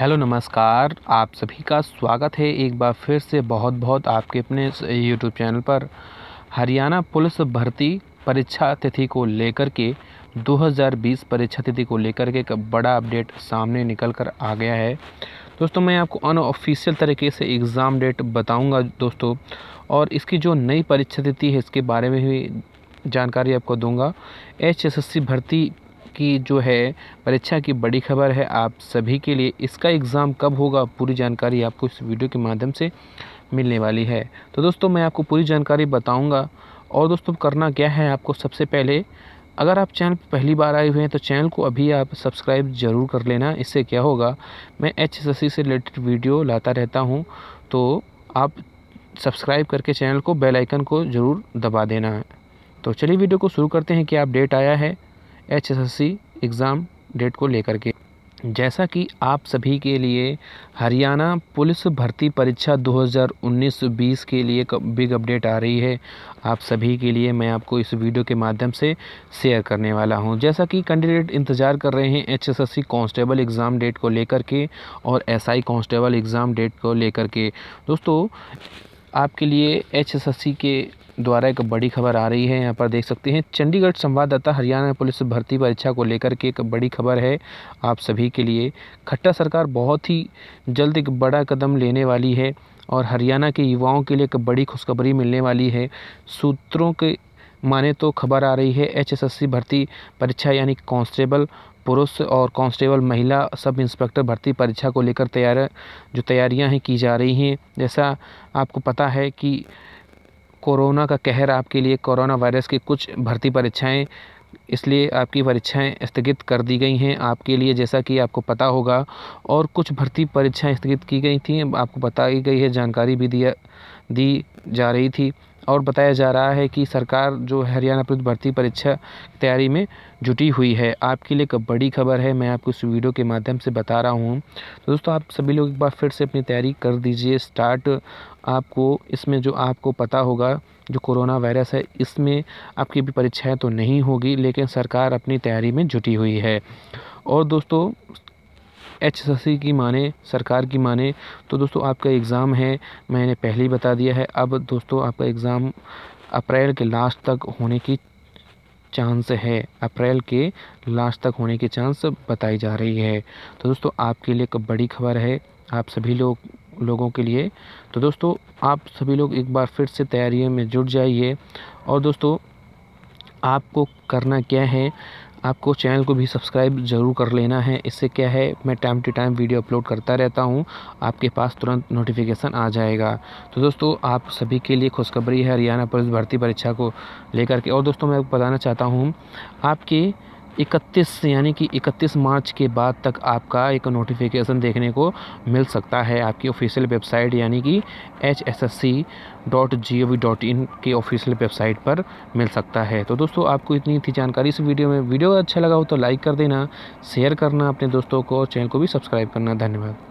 hello नमस्कार आप सभी का स्वागत है एक बार फिर से बहुत बहुत आपके अपने यूट्यूब चैनल पर हरियाणा पुलिस भर्ती परीक्षा तिथि को लेकर के 2020 परीक्षा तिथि को लेकर के एक बड़ा अपडेट सामने निकल कर आ गया है दोस्तों मैं आपको अनऑफिशियल तरीके से एग्ज़ाम डेट बताऊंगा दोस्तों और इसकी जो नई परीक्षा तिथि है इसके बारे में भी जानकारी आपको दूंगा एच भर्ती की जो है परीक्षा की बड़ी खबर है आप सभी के लिए इसका एग्ज़ाम कब होगा पूरी जानकारी आपको इस वीडियो के माध्यम से मिलने वाली है तो दोस्तों मैं आपको पूरी जानकारी बताऊंगा और दोस्तों करना क्या है आपको सबसे पहले अगर आप चैनल पर पहली बार आए हुए हैं तो चैनल को अभी आप सब्सक्राइब ज़रूर कर लेना इससे क्या होगा मैं एच से रिलेटेड वीडियो लाता रहता हूँ तो आप सब्सक्राइब करके चैनल को बेल आइकन को ज़रूर दबा देना है तो चलिए वीडियो को शुरू करते हैं कि डेट आया है एच एग्ज़ाम डेट को लेकर के जैसा कि आप सभी के लिए हरियाणा पुलिस भर्ती परीक्षा 2019-20 के लिए बिग अपडेट आ रही है आप सभी के लिए मैं आपको इस वीडियो के माध्यम से शेयर करने वाला हूं जैसा कि कैंडिडेट इंतज़ार कर रहे हैं H S constable exam date को लेकर के और एसआई कांस्टेबल एग्ज़ाम डेट को लेकर के दोस्तों आपके लिए एच के द्वारा एक बड़ी खबर आ रही है यहाँ पर देख सकते हैं चंडीगढ़ संवाददाता हरियाणा पुलिस भर्ती परीक्षा को लेकर के एक बड़ी खबर है आप सभी के लिए खट्टा सरकार बहुत ही जल्द एक बड़ा कदम लेने वाली है और हरियाणा के युवाओं के लिए एक बड़ी खुशखबरी मिलने वाली है सूत्रों के माने तो खबर आ रही है एच भर्ती परीक्षा यानी कांस्टेबल पुरुष और कांस्टेबल महिला सब इंस्पेक्टर भर्ती परीक्षा को लेकर तैयार जो तैयारियां हैं की जा रही हैं जैसा आपको पता है कि कोरोना का कहर आपके लिए कोरोना वायरस की कुछ भर्ती परीक्षाएं इसलिए आपकी परीक्षाएं स्थगित कर दी गई हैं आपके लिए जैसा कि आपको पता होगा और कुछ भर्ती परीक्षाएं स्थगित की गई थी आपको बताई गई है जानकारी भी दिया दी जा रही थी और बताया जा रहा है कि सरकार जो हरियाणा पुलिस भर्ती परीक्षा तैयारी में जुटी हुई है आपके लिए एक बड़ी खबर है मैं आपको इस वीडियो के माध्यम से बता रहा हूँ तो दोस्तों आप सभी लोग एक बार फिर से अपनी तैयारी कर दीजिए स्टार्ट आपको इसमें जो आपको पता होगा जो कोरोना वायरस है इसमें आपकी भी परीक्षाएँ तो नहीं होगी लेकिन सरकार अपनी तैयारी में जुटी हुई है और दोस्तों एच एस की माने सरकार की माने तो दोस्तों आपका एग्ज़ाम है मैंने पहले ही बता दिया है अब दोस्तों आपका एग्ज़ाम अप्रैल के लास्ट तक होने की चांस है अप्रैल के लास्ट तक होने की चांस बताई जा रही है तो दोस्तों आपके लिए एक बड़ी खबर है आप सभी लोग लोगों के लिए तो दोस्तों आप सभी लोग एक बार फिर से तैयारियों में जुट जाइए और दोस्तों आपको करना क्या है आपको चैनल को भी सब्सक्राइब ज़रूर कर लेना है इससे क्या है मैं time to time video upload करता रहता हूँ आपके पास तुरंत नोटिफिकेशन आ जाएगा तो दोस्तों आप सभी के लिए खुशखबरी है हरियाणा पुलिस भर्ती परीक्षा को लेकर के और दोस्तों मैं बताना चाहता हूँ आपके इकतीस से यानी कि इकतीस मार्च के बाद तक आपका एक नोटिफिकेशन देखने को मिल सकता है आपकी ऑफिशियल वेबसाइट यानी कि H S S C dot G O V dot in के ऑफिशियल वेबसाइट पर मिल सकता है तो दोस्तों आपको इतनी थी जानकारी इस वीडियो में वीडियो अच्छा लगा हो तो लाइक कर देना शेयर करना अपने दोस्तों को और चैनल को भी सब्सक्राइब करना धन्यवाद